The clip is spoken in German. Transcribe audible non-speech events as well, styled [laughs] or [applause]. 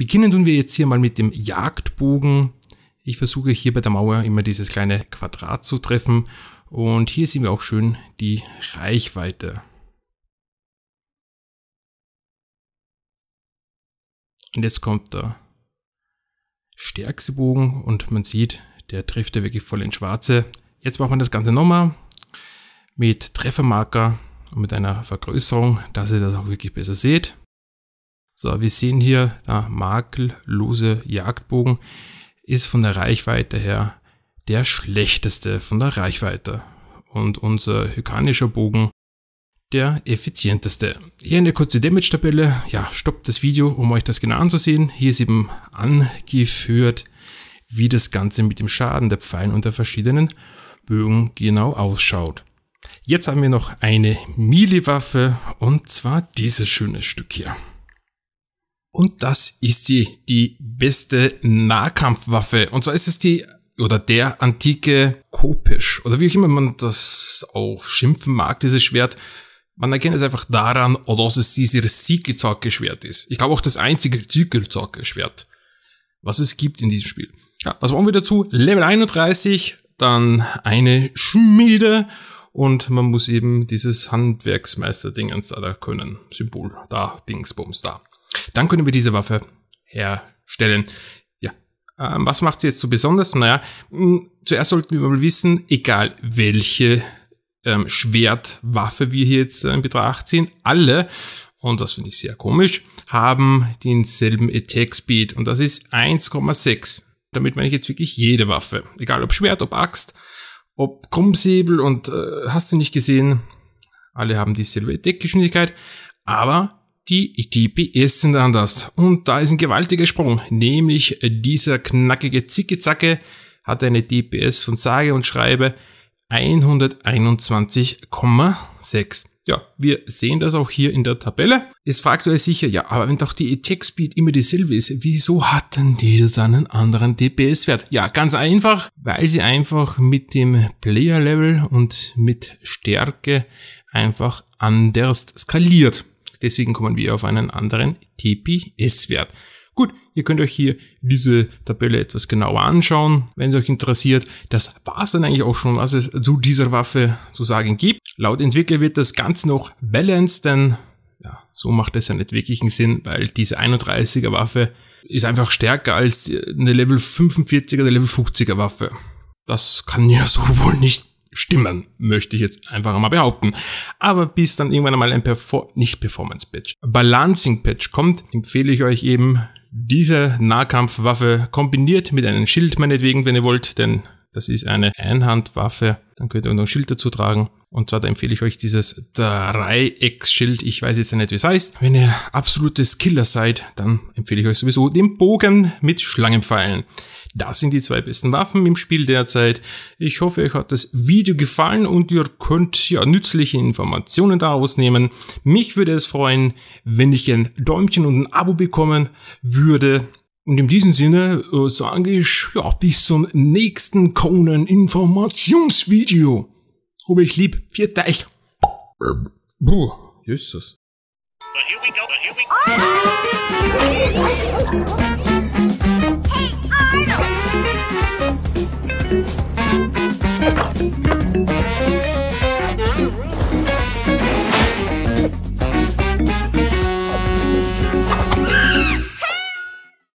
Beginnen tun wir jetzt hier mal mit dem Jagdbogen. Ich versuche hier bei der Mauer immer dieses kleine Quadrat zu treffen und hier sehen wir auch schön die Reichweite. Und jetzt kommt der stärkste Bogen und man sieht, der trifft ja wirklich voll ins Schwarze. Jetzt braucht man das Ganze nochmal mit Treffermarker und mit einer Vergrößerung, dass ihr das auch wirklich besser seht. So, wir sehen hier, der makellose Jagdbogen ist von der Reichweite her der schlechteste von der Reichweite und unser hykanischer Bogen der effizienteste. Hier eine kurze Damage-Tabelle. Ja, stoppt das Video, um euch das genau anzusehen. Hier ist eben angeführt, wie das Ganze mit dem Schaden der Pfeilen und der verschiedenen Bögen genau ausschaut. Jetzt haben wir noch eine mili waffe und zwar dieses schöne Stück hier. Und das ist sie, die beste Nahkampfwaffe. Und zwar ist es die oder der antike Kopisch oder wie auch immer man das auch schimpfen mag, dieses Schwert. Man erkennt es einfach daran, dass es dieses Ziegelzacke-Schwert ist. Ich glaube auch das einzige Ziegelzacke-Schwert, was es gibt in diesem Spiel. Ja, also was brauchen wir dazu? Level 31, dann eine Schmiede und man muss eben dieses Handwerksmeister-Dingens da können. Symbol da, Dingsbums da. Dann können wir diese Waffe herstellen. Ja, ähm, was macht sie jetzt so besonders? Naja, mh, zuerst sollten wir mal wissen, egal welche ähm, Schwertwaffe wir hier jetzt äh, in Betracht ziehen, alle, und das finde ich sehr komisch, haben denselben Attack Speed und das ist 1,6. Damit meine ich jetzt wirklich jede Waffe, egal ob Schwert, ob Axt, ob Krummsäbel und äh, hast du nicht gesehen, alle haben dieselbe Attack Geschwindigkeit, aber die DPS sind anders. Und da ist ein gewaltiger Sprung, nämlich dieser knackige zicke hat eine DPS von sage und schreibe 121,6. Ja, wir sehen das auch hier in der Tabelle. Jetzt fragt ihr euch sicher, ja, aber wenn doch die Attack e Speed immer dieselbe ist, wieso hat denn die dann einen anderen DPS-Wert? Ja, ganz einfach, weil sie einfach mit dem Player-Level und mit Stärke einfach anders skaliert. Deswegen kommen wir auf einen anderen TPS-Wert. Gut, ihr könnt euch hier diese Tabelle etwas genauer anschauen, wenn es euch interessiert. Das war es dann eigentlich auch schon, was es zu dieser Waffe zu sagen gibt. Laut Entwickler wird das Ganze noch balanced, denn ja, so macht es ja nicht wirklich einen Sinn, weil diese 31er Waffe ist einfach stärker als eine Level 45er, eine Level 50er Waffe. Das kann ja [laughs] so wohl nicht stimmen, möchte ich jetzt einfach mal behaupten. Aber bis dann irgendwann einmal ein Perform nicht Performance Patch, Balancing Patch kommt, empfehle ich euch eben diese Nahkampfwaffe kombiniert mit einem Schild meinetwegen, wenn ihr wollt, denn das ist eine Einhandwaffe. Dann könnt ihr noch ein Schild dazu tragen. Und zwar da empfehle ich euch dieses Dreiecksschild. Ich weiß jetzt nicht, wie es heißt. Wenn ihr absolutes Killer seid, dann empfehle ich euch sowieso den Bogen mit Schlangenpfeilen. Das sind die zwei besten Waffen im Spiel derzeit. Ich hoffe, euch hat das Video gefallen und ihr könnt ja nützliche Informationen daraus nehmen. Mich würde es freuen, wenn ich ein Däumchen und ein Abo bekommen würde. Und in diesem Sinne äh, sage ich, ja, bis zum nächsten Conan-Informationsvideo. Habe ich lieb. vier euch. Buh, Jesus. Well,